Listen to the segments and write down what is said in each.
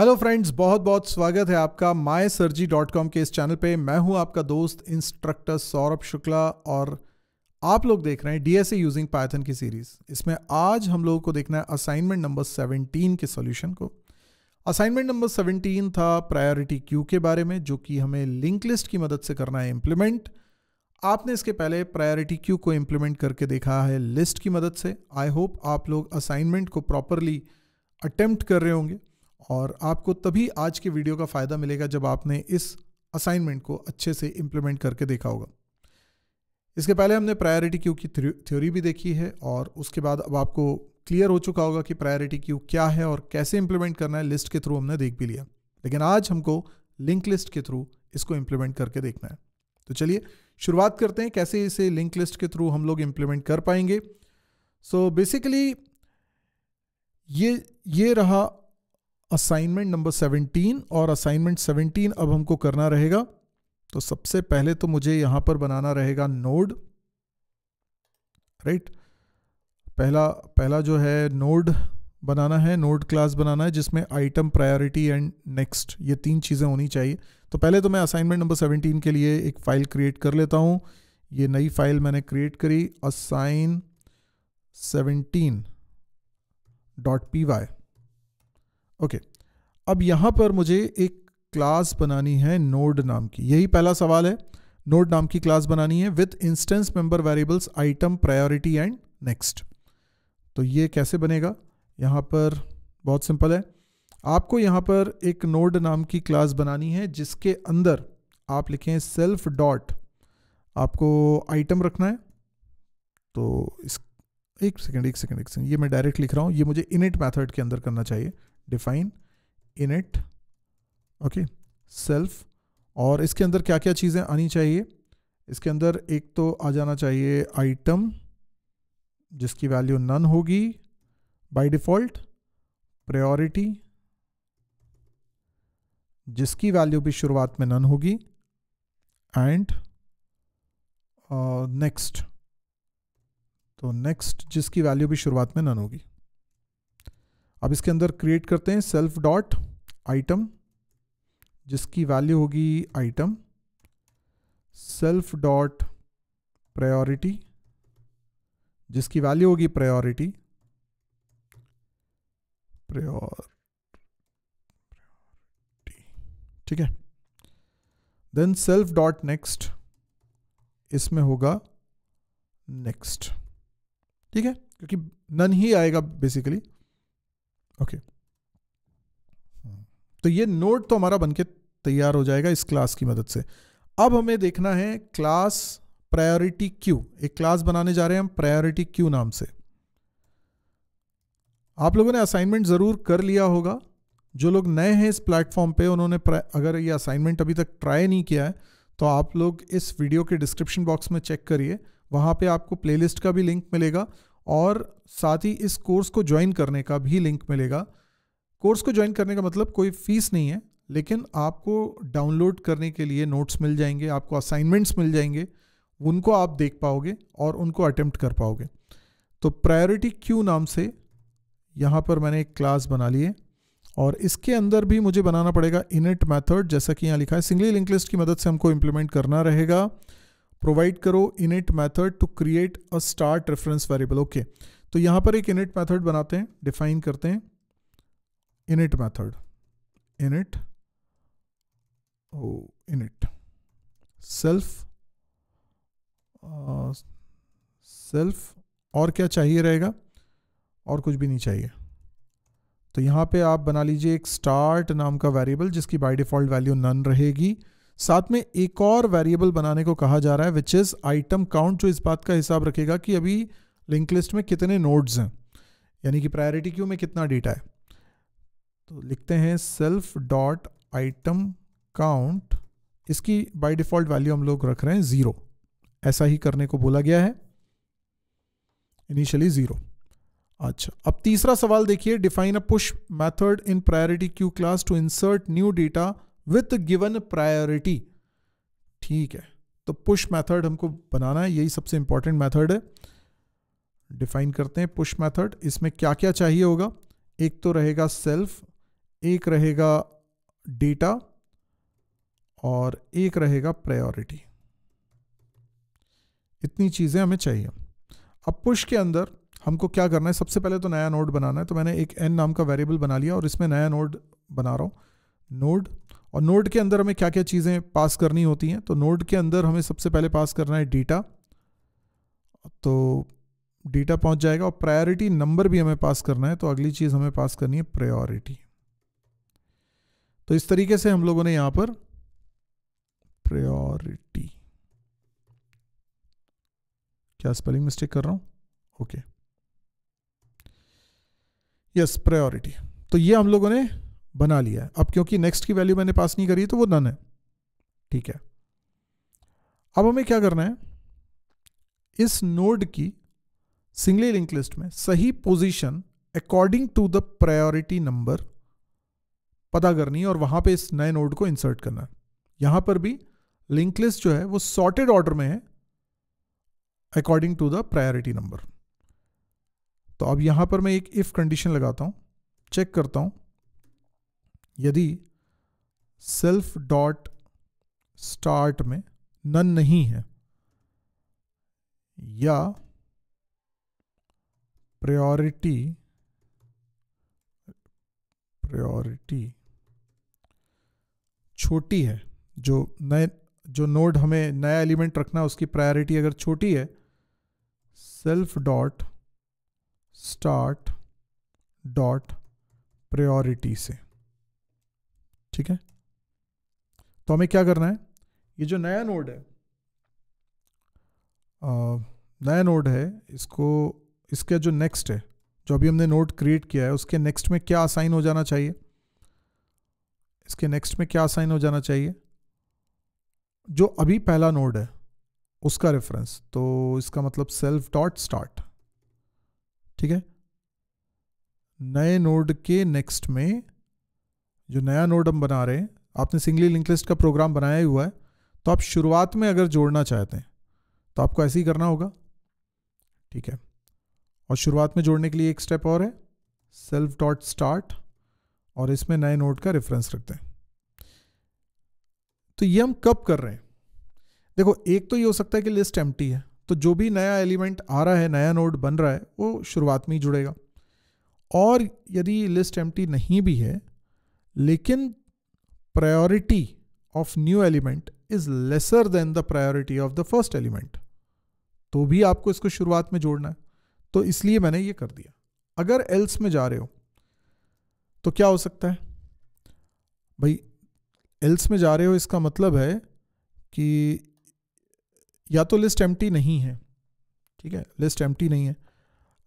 Hello friends बहुत बहुत स्वागत है आपका माई सर्जी डॉट कॉम के इस चैनल पे मैं हूं आपका दोस्त इंस्ट्रक्टर सौरभ शुक्ला और आप लोग देख रहे हैं D S A using Python की सीरीज़ इसमें आज हम लोगों को देखना है असाइनमेंट नंबर 17 के सॉल्यूशन को असाइनमेंट नंबर 17 था प्रायोरिटी क्यू के बारे में जो कि हमें लिंक लिस्ट की मदद से करना है इम्प्लीमेंट आपने इसके पहले प्रायोरिटी क्यू को इम्प्लीमेंट करके देखा है लिस्ट की मदद से आई होप आप लोग असाइनमेंट को प्रॉपरली अटेम्प्ट कर रहे होंगे और आपको तभी आज के वीडियो का फ़ायदा मिलेगा जब आपने इस असाइनमेंट को अच्छे से इम्प्लीमेंट करके देखा होगा इसके पहले हमने प्रायोरिटी क्यू की थ्योरी भी देखी है और उसके बाद अब आपको क्लियर हो चुका होगा कि प्रायोरिटी क्यू क्या है और कैसे इम्प्लीमेंट करना है लिस्ट के थ्रू हमने देख भी लिया लेकिन आज हमको लिंक लिस्ट के थ्रू इसको इम्प्लीमेंट करके देखना है तो चलिए शुरुआत करते हैं कैसे इसे लिंक लिस्ट के थ्रू हम लोग इम्प्लीमेंट कर पाएंगे सो so बेसिकली ये ये रहा असाइनमेंट नंबर 17 और असाइनमेंट 17 अब हमको करना रहेगा तो सबसे पहले तो मुझे यहां पर बनाना रहेगा नोड राइट पहला पहला जो है नोड बनाना है नोड क्लास बनाना है जिसमें आइटम प्रायोरिटी एंड नेक्स्ट ये तीन चीज़ें होनी चाहिए तो पहले तो मैं असाइनमेंट नंबर 17 के लिए एक फ़ाइल क्रिएट कर लेता हूँ ये नई फाइल मैंने क्रिएट करी assign seventeen dot P Y okay अब यहाँ पर मुझे एक क्लास बनानी है नोड नाम की यही पहला सवाल है नोड नाम की क्लास बनानी है with instance member variables item priority and next तो ये कैसे बनेगा यहाँ पर बहुत सिंपल है आपको यहाँ पर एक नोड नाम की क्लास बनानी है जिसके अंदर आप लिखें सेल्फ डॉट आपको आइटम रखना है तो इस एक सेकंड एक सेकंड एक सेकंड ये मैं डायरेक्ट लिख रहा हूँ ये मुझे इनिट मेथड के अंदर करना चाहिए डिफाइन इट ओके सेल्फ और इसके अंदर क्या क्या चीज़ें आनी चाहिए इसके अंदर एक तो आ जाना चाहिए आइटम जिसकी वैल्यू नन होगी बाय डिफ़ॉल्ट प्रायोरिटी जिसकी वैल्यू भी शुरुआत में नन होगी एंड नेक्स्ट uh, तो नेक्स्ट जिसकी वैल्यू भी शुरुआत में नन होगी अब इसके अंदर क्रिएट करते हैं सेल्फ डॉट आइटम जिसकी वैल्यू होगी आइटम सेल्फ डॉट प्रायोरिटी जिसकी वैल्यू होगी प्रायोरिटी प्रायोरिटी ठीक है देन सेल्फ डॉट नेक्स्ट इसमें होगा नेक्स्ट ठीक है क्योंकि नन ही आएगा बेसिकली ओके तो ये नोट तो हमारा बनके तैयार हो जाएगा इस क्लास की मदद से अब हमें देखना है क्लास प्रायोरिटी क्यू एक क्लास बनाने जा रहे हैं हम प्रायोरिटी क्यू नाम से आप लोगों ने असाइनमेंट ज़रूर कर लिया होगा जो लोग नए हैं इस प्लेटफॉर्म पे उन्होंने अगर ये असाइनमेंट अभी तक ट्राई नहीं किया है तो आप लोग इस वीडियो के डिस्क्रिप्शन बॉक्स में चेक करिए वहाँ पे आपको प्लेलिस्ट का भी लिंक मिलेगा और साथ ही इस कोर्स को ज्वाइन करने का भी लिंक मिलेगा कोर्स को ज्वाइन करने का मतलब कोई फीस नहीं है लेकिन आपको डाउनलोड करने के लिए नोट्स मिल जाएंगे आपको असाइनमेंट्स मिल जाएंगे उनको आप देख पाओगे और उनको अटैम्प्ट कर पाओगे तो प्रायोरिटी क्यू नाम से यहाँ पर मैंने एक क्लास बना ली है और इसके अंदर भी मुझे बनाना पड़ेगा इनिट मेथड जैसा कि यहाँ लिखा है सिंगली लिंक लिस्ट की मदद से हमको इम्प्लीमेंट करना रहेगा प्रोवाइड करो init method to create a start reference variable okay तो यहां पर एक इनिट मैथड बनाते हैं डिफाइन करते हैं इनिट मैथड इनिट ओ इनिट सेल्फ सेल्फ और क्या चाहिए रहेगा और कुछ भी नहीं चाहिए तो यहां पे आप बना लीजिए एक स्टार्ट नाम का वेरिएबल जिसकी बाय डिफ़ॉल्ट वैल्यू नन रहेगी साथ में एक और वेरिएबल बनाने को कहा जा रहा है विच इज़ आइटम काउंट जो इस बात का हिसाब रखेगा कि अभी लिंक लिस्ट में कितने नोड्स हैं यानी कि प्रायोरिटी क्यू में कितना डेटा है तो लिखते हैं सेल्फ डॉट आइटम काउंट इसकी बाय डिफ़ॉल्ट वैल्यू हम लोग रख रहे हैं ज़ीरो ऐसा ही करने को बोला गया है इनिशियली ज़ीरो अच्छा अब तीसरा सवाल देखिए define a push method in priority queue class to insert new data with given priority ठीक है तो पुश मेथड हमको बनाना है यही सबसे इंपॉर्टेंट मेथड है डिफाइन करते हैं पुश मेथड इसमें क्या क्या चाहिए होगा एक तो रहेगा सेल्फ एक रहेगा डेटा और एक रहेगा प्रायोरिटी इतनी चीज़ें हमें चाहिए अब पुश के अंदर हमको क्या करना है सबसे पहले तो नया नोड बनाना है तो मैंने एक एन नाम का वेरिएबल बना लिया और इसमें नया नोड बना रहा हूं नोड और नोड के अंदर हमें क्या क्या चीज़ें पास करनी होती हैं तो नोड के अंदर हमें सबसे पहले पास करना है डेटा तो डेटा पहुंच जाएगा और प्रायोरिटी नंबर भी हमें पास करना है तो अगली चीज़ हमें पास करनी है प्रायोरिटी तो इस तरीके से हम लोगों ने यहाँ पर प्रायोरिटी क्या स्पेलिंग मिस्टेक कर रहा हूँ ओके यस प्रायोरिटी तो ये हम लोगों ने बना लिया है अब क्योंकि नेक्स्ट की वैल्यू मैंने पास नहीं करी तो वो नन है ठीक है अब हमें क्या करना है इस नोड की सिंगली लिंक लिस्ट में सही position according to the priority number पता करनी है और वहां पे इस नए नोड को इंसर्ट करना है यहां पर भी लिंक लिस्ट जो है वो सॉर्टेड ऑर्डर में है according to the priority number तो अब यहां पर मैं एक इफ कंडीशन लगाता हूं चेक करता हूं यदि सेल्फ डॉट स्टार्ट में नन नहीं है या प्रायोरिटी प्रायोरिटी छोटी है जो नए जो नोड हमें नया एलिमेंट रखना है उसकी प्रायोरिटी अगर छोटी है self dot start dot priority से ठीक है तो हमें क्या करना है ये जो नया नोड है आ, नया नोड है इसको इसके जो नेक्स्ट है जो अभी हमने नोड क्रिएट किया है उसके नेक्स्ट में क्या असाइन हो जाना चाहिए इसके नेक्स्ट में क्या असाइन हो जाना चाहिए जो अभी पहला नोड है उसका रेफरेंस तो इसका मतलब सेल्फ डॉट स्टार्ट ठीक है नए नोड के नेक्स्ट में जो नया नोड हम बना रहे हैं आपने सिंगली लिंक लिस्ट का प्रोग्राम बनाया हुआ है तो आप शुरुआत में अगर जोड़ना चाहते हैं तो आपको ऐसे ही करना होगा ठीक है और शुरुआत में जोड़ने के लिए एक स्टेप और है सेल्फ डॉट स्टार्ट और इसमें नए नोट का रेफरेंस रखते हैं तो ये हम कब कर रहे हैं देखो एक तो ये हो सकता है कि लिस्ट एम है तो जो भी नया एलिमेंट आ रहा है नया नोड बन रहा है वो शुरुआत में ही जुड़ेगा और यदि लिस्ट एम नहीं भी है लेकिन priority of new element is lesser than the priority of the first element तो भी आपको इसको शुरुआत में जोड़ना है तो इसलिए मैंने ये कर दिया अगर एल्स में जा रहे हो तो क्या हो सकता है भाई एल्स में जा रहे हो इसका मतलब है कि या तो लिस्ट एम नहीं है ठीक है लिस्ट एम नहीं है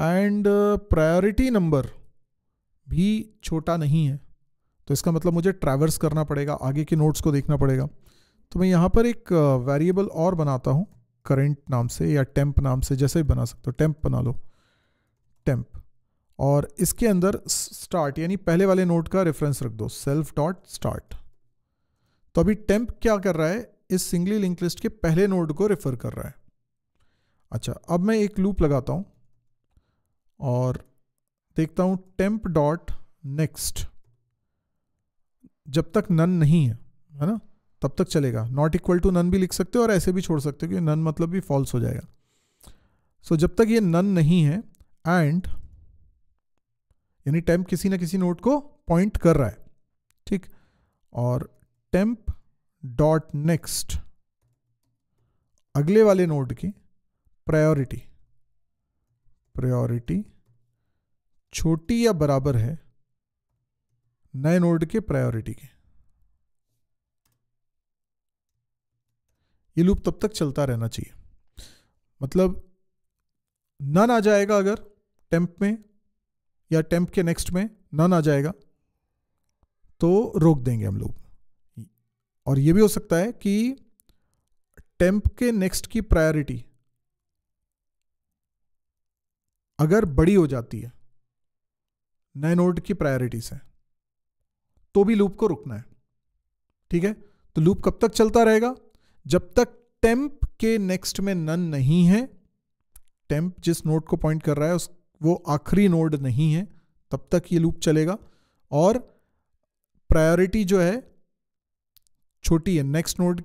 एंड प्रायोरिटी नंबर भी छोटा नहीं है तो इसका मतलब मुझे ट्रैवर्स करना पड़ेगा आगे के नोट्स को देखना पड़ेगा तो मैं यहाँ पर एक वेरिएबल और बनाता हूँ करेंट नाम से या टेम्प नाम से जैसे भी बना सकते हो टेम्प बना लो टेम्प और इसके अंदर स्टार्ट यानी पहले वाले नोट का रेफरेंस रख दो सेल्फ डॉट स्टार्ट तो अभी टेम्प क्या कर रहा है इस सिंगली लिंक लिस्ट के पहले नोट को रेफर कर रहा है अच्छा अब मैं एक लूप लगाता हूँ और देखता हूँ टेम्प डॉट नेक्स्ट जब तक नन नहीं है है ना तब तक चलेगा नॉट इक्वल टू नन भी लिख सकते हो और ऐसे भी छोड़ सकते हो कि नन मतलब भी फॉल्स हो जाएगा सो so, जब तक ये नन नहीं है एंड यानी टेम्प किसी ना किसी नोट को पॉइंट कर रहा है ठीक और टेम्प डॉट नेक्स्ट अगले वाले नोट की प्रायोरिटी प्रायोरिटी छोटी या बराबर है नए नोड के प्रायोरिटी के ये लूप तब तक चलता रहना चाहिए मतलब नन आ जाएगा अगर टेम्प में या टेम्प के नेक्स्ट में नन आ जाएगा तो रोक देंगे हम लोग और ये भी हो सकता है कि टेम्प के नेक्स्ट की प्रायोरिटी अगर बड़ी हो जाती है नए नोड की प्रायोरिटी से तो भी लूप को रुकना है ठीक है तो लूप कब तक चलता रहेगा जब तक टेम्प के नेक्स्ट में नन नहीं है टेम्प जिस नोड को पॉइंट कर रहा है उस वो आखिरी नोड नहीं है तब तक ये लूप चलेगा और प्रायोरिटी जो है छोटी है नेक्स्ट नोड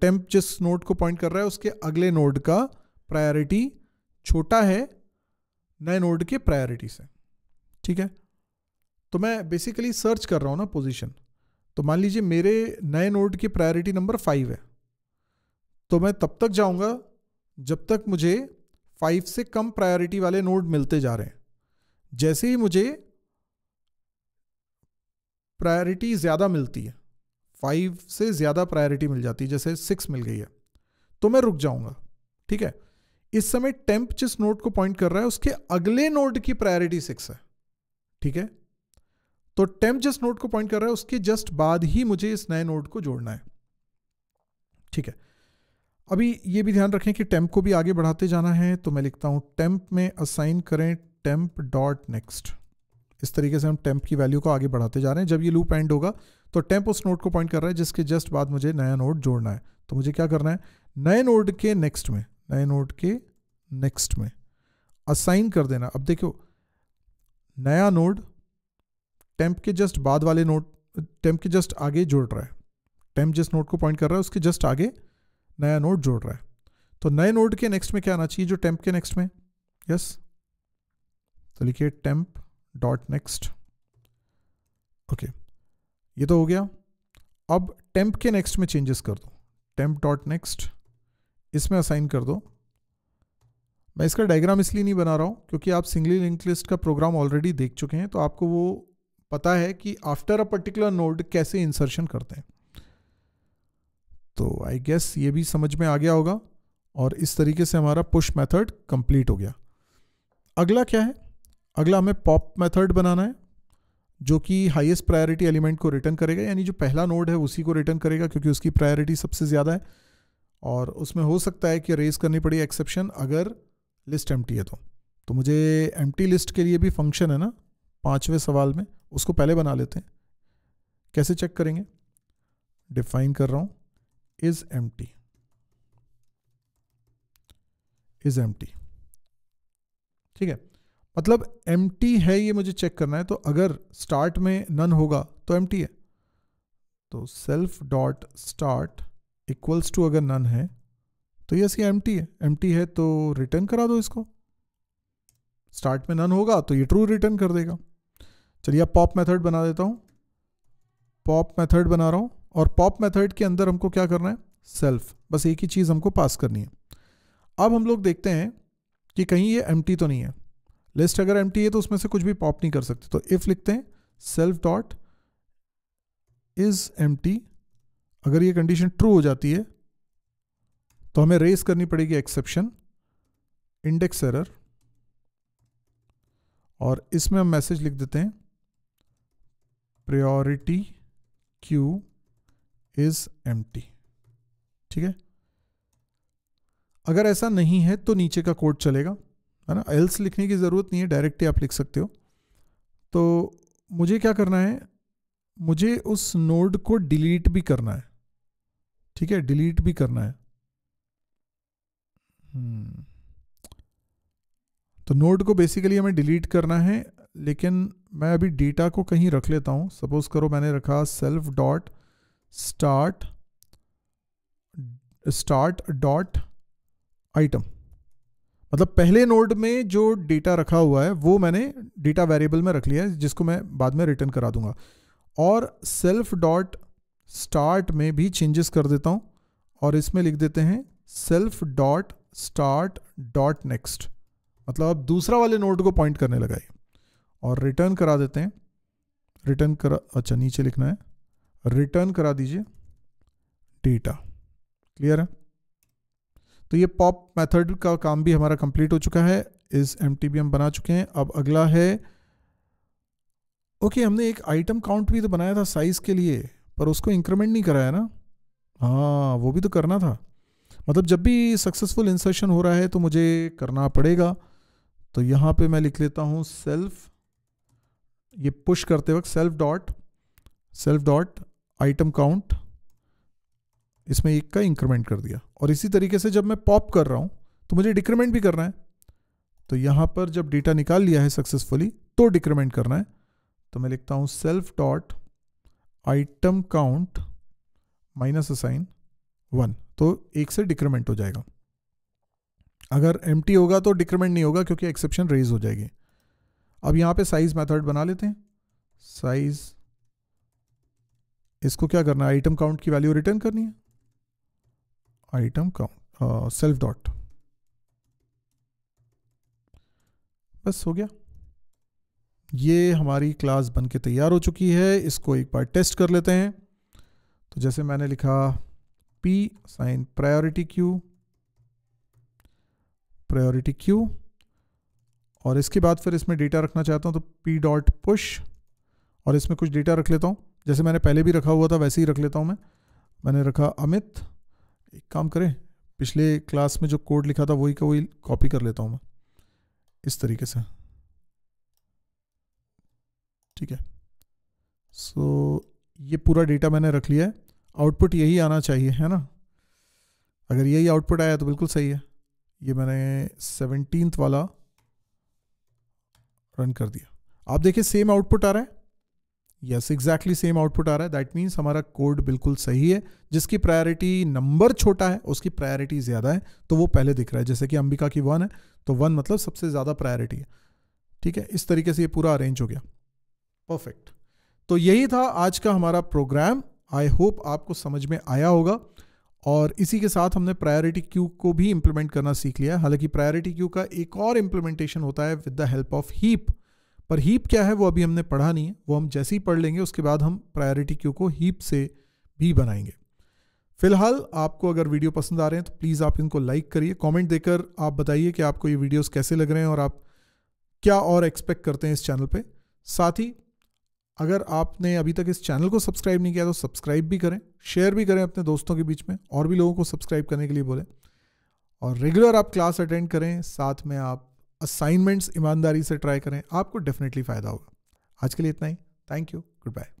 टेम्प जिस नोड को पॉइंट कर रहा है उसके अगले नोड का प्रायोरिटी छोटा है नए नोड के प्रायोरिटी से ठीक है तो मैं बेसिकली सर्च कर रहा हूँ ना पोजीशन तो मान लीजिए मेरे नए नोड की प्रायोरिटी नंबर फाइव है तो मैं तब तक जाऊँगा जब तक मुझे फाइव से कम प्रायोरिटी वाले नोड मिलते जा रहे हैं जैसे ही मुझे प्रायोरिटी ज़्यादा मिलती है फाइव से ज़्यादा प्रायोरिटी मिल जाती है जैसे सिक्स मिल गई है तो मैं रुक जाऊँगा ठीक है इस समय टेम्प जिस नोड को पॉइंट कर रहा है उसके अगले नोड की प्रायोरिटी सिक्स है ठीक है तो टेम्प जिस नोट को पॉइंट कर रहा है उसके जस्ट बाद ही मुझे इस नए नोट को जोड़ना है ठीक है अभी ये भी ध्यान रखें कि टेम्प को भी आगे बढ़ाते जाना है तो मैं लिखता हूं टेम्प में असाइन करें टेम्प डॉट नेक्स्ट इस तरीके से हम टेम्प की वैल्यू को आगे बढ़ाते जा रहे हैं जब ये लूप एंड होगा तो टेम्प उस नोट को पॉइंट कर रहा है जिसके जस्ट बाद मुझे नया नोट जोड़ना है तो मुझे क्या करना है नए नोट के नेक्स्ट में नए नोट के नेक्स्ट में असाइन कर देना अब देखो नया नोड टेम्प के जस्ट बाद वाले नोट टेम्प के जस्ट आगे जोड़ रहा है टेम्प जिस नोट को पॉइंट कर रहा है उसके जस्ट आगे नया नोट जोड़ रहा है तो नए नोट के नेक्स्ट में क्या आना चाहिए जो टेम्प के नेक्स्ट में यस तो लिखिए टेम्प डॉट नेक्स्ट ओके ये तो हो गया अब टेम्प के नेक्स्ट में चेंजेस कर दो टेम्प डॉट नेक्स्ट इसमें असाइन कर दो मैं इसका डायग्राम इसलिए नहीं बना रहा हूँ क्योंकि आप सिंगली लिंक लिस्ट का प्रोग्राम ऑलरेडी देख चुके हैं तो आपको वो पता है कि आफ्टर अ पर्टिकुलर नोड कैसे इंसर्शन करते हैं तो आई गेस ये भी समझ में आ गया होगा और इस तरीके से हमारा पुश मेथड कंप्लीट हो गया अगला क्या है अगला हमें पॉप मेथड बनाना है जो कि हाईएस्ट प्रायोरिटी एलिमेंट को रिटर्न करेगा यानी जो पहला नोड है उसी को रिटर्न करेगा क्योंकि उसकी प्रायोरिटी सबसे ज़्यादा है और उसमें हो सकता है कि रेज करनी पड़ी एक्सेप्शन अगर लिस्ट एम्प्टी है तो तो मुझे एम्प्टी लिस्ट के लिए भी फंक्शन है ना पाँचवें सवाल में उसको पहले बना लेते हैं कैसे चेक करेंगे डिफाइन कर रहा हूं is empty is empty ठीक है मतलब एम है ये मुझे चेक करना है तो अगर स्टार्ट में नन होगा तो एम है तो self dot start equals to अगर नन है तो यस ये एम है एम है तो रिटर्न करा दो इसको स्टार्ट में नन होगा तो ये ट्रू रिटर्न कर देगा चलिए अब पॉप मेथड बना देता हूँ पॉप मेथड बना रहा हूँ और पॉप मेथड के अंदर हमको क्या करना है सेल्फ बस एक ही चीज़ हमको पास करनी है अब हम लोग देखते हैं कि कहीं ये एम तो नहीं है लिस्ट अगर एम है तो उसमें से कुछ भी पॉप नहीं कर सकते तो इफ़ लिखते हैं सेल्फ डॉट इज़ एम अगर ये कंडीशन ट्रू हो जाती है तो हमें रेस करनी पड़ेगी एक्सेप्शन इंडेक्स एरर और इसमें हम मैसेज लिख देते हैं प्रायोरिटी क्यू इज एम ठीक है अगर ऐसा नहीं है तो नीचे का कोड चलेगा है ना एल्स लिखने की ज़रूरत नहीं है डायरेक्ट ही आप लिख सकते हो तो मुझे क्या करना है मुझे उस नोड को डिलीट भी करना है ठीक है डिलीट भी करना है हम्म। तो नोड को बेसिकली हमें डिलीट करना है लेकिन मैं अभी डेटा को कहीं रख लेता हूँ सपोज करो मैंने रखा self dot start start dot item मतलब पहले नोड में जो डेटा रखा हुआ है वो मैंने डेटा वेरिएबल में रख लिया है जिसको मैं बाद में रिटर्न करा दूंगा और सेल्फ डॉट स्टार्ट में भी चेंजेस कर देता हूँ और इसमें लिख देते हैं self dot start dot next मतलब अब दूसरा वाले नोड को पॉइंट करने लगाइए और रिटर्न करा देते हैं रिटर्न करा अच्छा नीचे लिखना है रिटर्न करा दीजिए डेटा क्लियर है तो ये पॉप मेथड का काम भी हमारा कंप्लीट हो चुका है इस एम हम बना चुके हैं अब अगला है ओके हमने एक आइटम काउंट भी तो बनाया था साइज़ के लिए पर उसको इंक्रीमेंट नहीं कराया ना हाँ वो भी तो करना था मतलब जब भी सक्सेसफुल इंसर्शन हो रहा है तो मुझे करना पड़ेगा तो यहाँ पे मैं लिख लेता हूँ सेल्फ़ ये पुश करते वक्त self dot self dot item count इसमें एक का इंक्रीमेंट कर दिया और इसी तरीके से जब मैं पॉप कर रहा हूँ तो मुझे डिक्रीमेंट भी करना है तो यहाँ पर जब डेटा निकाल लिया है सक्सेसफुली तो डिक्रीमेंट करना है तो मैं लिखता हूँ self dot item count minus assign one तो एक से डिक्रीमेंट हो जाएगा अगर एम होगा तो डिक्रीमेंट नहीं होगा क्योंकि एक्सेप्शन रेज हो जाएगी अब यहाँ पे साइज मेथड बना लेते हैं साइज इसको क्या करना है आइटम काउंट की वैल्यू रिटर्न करनी है आइटम काउंट सेल्फ डॉट बस हो गया ये हमारी क्लास बन के तैयार हो चुकी है इसको एक बार टेस्ट कर लेते हैं तो जैसे मैंने लिखा P assign priority queue priority queue और इसके बाद फिर इसमें डेटा रखना चाहता हूँ तो पी डॉट पुश और इसमें कुछ डेटा रख लेता हूँ जैसे मैंने पहले भी रखा हुआ था वैसे ही रख लेता हूँ मैं मैंने रखा अमित एक काम करें पिछले क्लास में जो कोड लिखा था वही का वही कॉपी कर लेता हूँ मैं इस तरीके से ठीक है सो so, ये पूरा डेटा मैंने रख लिया है आउटपुट यही आना चाहिए है ना अगर यही आउटपुट आया तो बिल्कुल सही है ये मैंने सेवनटीन वाला रन कर दिया आप देखिए सेम आउटपुट आ रहा है यस एग्जैक्टली सेम आउटपुट आ रहा है दैट मीन्स हमारा कोड बिल्कुल सही है जिसकी प्रायोरिटी नंबर छोटा है उसकी प्रायोरिटी ज़्यादा है तो वो पहले दिख रहा है जैसे कि अंबिका की वन है तो वन मतलब सबसे ज़्यादा प्रायोरिटी है ठीक है इस तरीके से ये पूरा अरेंज हो गया परफेक्ट तो यही था आज का हमारा प्रोग्राम आई होप आपको समझ में आया होगा और इसी के साथ हमने प्रायोरिटी क्यू को भी इम्प्लीमेंट करना सीख लिया हालांकि प्रायोरिटी क्यू का एक और इम्प्लीमेंटेशन होता है with the help of heap पर हीप क्या है वो अभी हमने पढ़ा नहीं है वो हम जैसे ही पढ़ लेंगे उसके बाद हम प्रायोरिटी क्यू को हीप से भी बनाएंगे फिलहाल आपको अगर वीडियो पसंद आ रहे हैं तो प्लीज़ आप इनको लाइक करिए कमेंट देकर आप बताइए कि आपको ये वीडियोस कैसे लग रहे हैं और आप क्या और एक्सपेक्ट करते हैं इस चैनल पे साथ ही अगर आपने अभी तक इस चैनल को सब्सक्राइब नहीं किया तो सब्सक्राइब भी करें शेयर भी करें अपने दोस्तों के बीच में और भी लोगों को सब्सक्राइब करने के लिए बोलें और रेगुलर आप क्लास अटेंड करें साथ में आप असाइनमेंट्स ईमानदारी से ट्राई करें आपको डेफिनेटली फ़ायदा होगा आज के लिए इतना ही थैंक यू गुड बाय